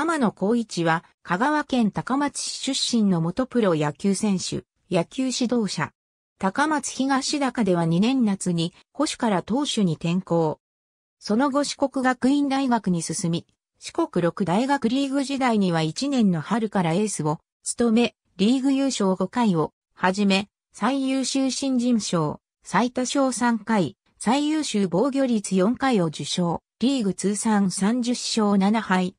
天野光一は、香川県高松市出身の元プロ野球選手、野球指導者。高松東高では2年夏に、保守から投手に転向。その後四国学院大学に進み、四国六大学リーグ時代には1年の春からエースを務め、リーグ優勝5回を、はじめ、最優秀新人賞、最多賞3回、最優秀防御率4回を受賞、リーグ通算30勝7敗、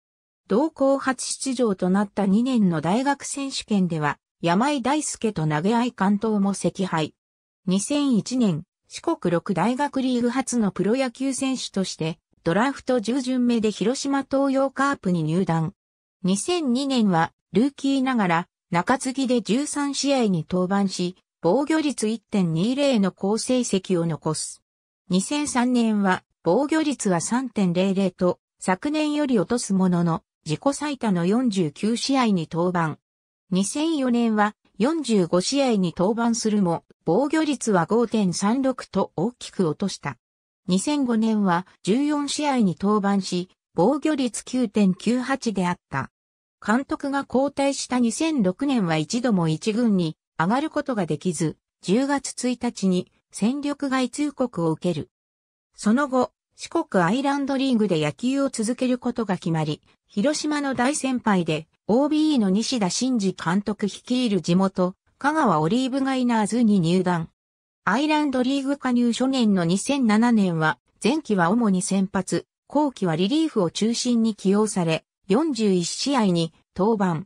同校初出場となった2年の大学選手権では、山井大輔と投げ合い関東も惜敗。2001年、四国六大学リーグ初のプロ野球選手として、ドラフト10巡目で広島東洋カープに入団。2002年は、ルーキーながら、中継ぎで13試合に登板し、防御率1.20の好成績を残す。2003年は、防御率は3.00と、昨年より落とすものの、自己最多の49試合に登板。2004年は45試合に登板するも、防御率は5.36と大きく落とした。2005年は14試合に登板し、防御率9.98であった。監督が交代した2006年は一度も一軍に上がることができず、10月1日に戦力外通告を受ける。その後、四国アイランドリーグで野球を続けることが決まり、広島の大先輩で OBE の西田真嗣監督率いる地元、香川オリーブガイナーズに入団。アイランドリーグ加入初年の2007年は、前期は主に先発、後期はリリーフを中心に起用され、41試合に登板。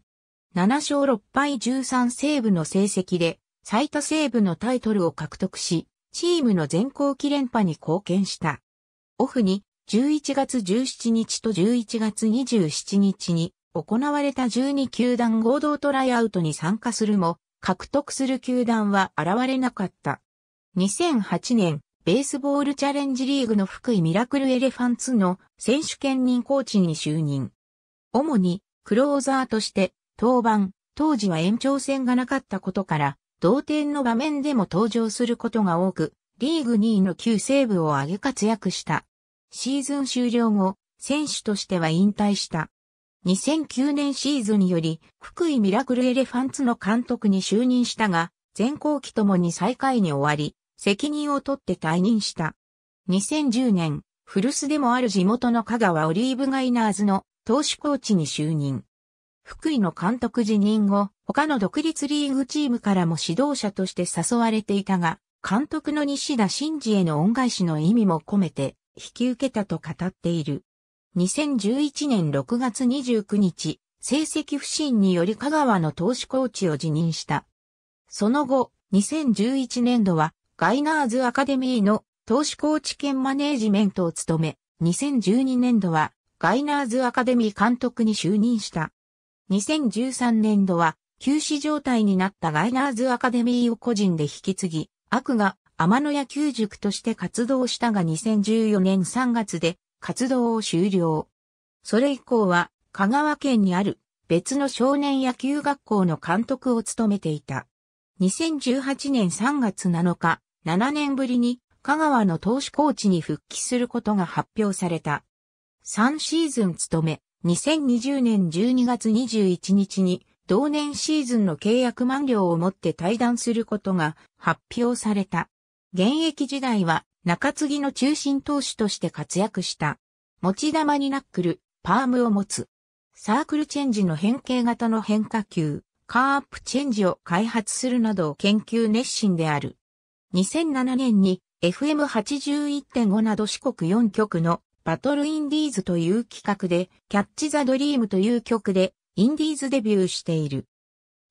7勝6敗13セーブの成績で、最多セーブのタイトルを獲得し、チームの全校期連覇に貢献した。オフに11月17日と11月27日に行われた12球団合同トライアウトに参加するも、獲得する球団は現れなかった。2008年、ベースボールチャレンジリーグの福井ミラクルエレファンツの選手兼任コーチに就任。主にクローザーとして登板、当時は延長戦がなかったことから、同点の場面でも登場することが多く、リーグ2位の旧西部を挙げ活躍した。シーズン終了後、選手としては引退した。2009年シーズンにより、福井ミラクルエレファンツの監督に就任したが、全校期ともに最下位に終わり、責任を取って退任した。2010年、古巣でもある地元の香川オリーブガイナーズの投手コーチに就任。福井の監督辞任後、他の独立リーグチームからも指導者として誘われていたが、監督の西田真嗣への恩返しの意味も込めて、引き受けたと語っている。2011年6月29日、成績不振により香川の投手コーチを辞任した。その後、2011年度はガイナーズアカデミーの投手コーチ兼マネージメントを務め、2012年度はガイナーズアカデミー監督に就任した。2013年度は休止状態になったガイナーズアカデミーを個人で引き継ぎ、悪が天野野球塾として活動したが2014年3月で活動を終了。それ以降は香川県にある別の少年野球学校の監督を務めていた。2018年3月7日、7年ぶりに香川の投手コーチに復帰することが発表された。3シーズン務め、2020年12月21日に同年シーズンの契約満了をもって退団することが発表された。現役時代は中継ぎの中心投手として活躍した。持ち玉にナックル、パームを持つ。サークルチェンジの変形型の変化球、カープチェンジを開発するなど研究熱心である。2007年に FM81.5 など四国4局のバトルインディーズという企画でキャッチザドリームという曲でインディーズデビューしている。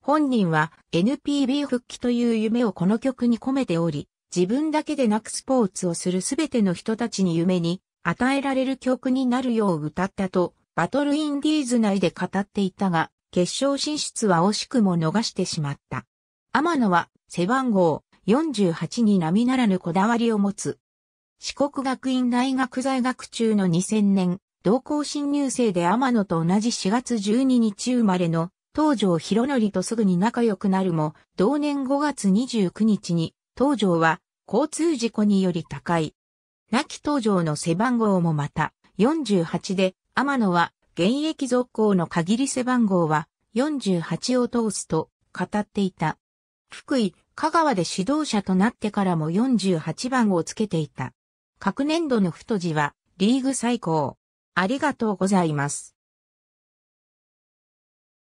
本人は NPB 復帰という夢をこの曲に込めており、自分だけでなくスポーツをするすべての人たちに夢に与えられる曲になるよう歌ったと、バトルインディーズ内で語っていたが、決勝進出は惜しくも逃してしまった。天野は背番号48に並ならぬこだわりを持つ。四国学院大学在学中の2000年、同校新入生で天野と同じ4月12日生まれの東条博則とすぐに仲良くなるも、同年5月29日に東条は交通事故により高い。亡き登場の背番号もまた、48で、天野は、現役続行の限り背番号は、48を通すと、語っていた。福井、香川で指導者となってからも48番をつけていた。各年度の太字は、リーグ最高。ありがとうございます。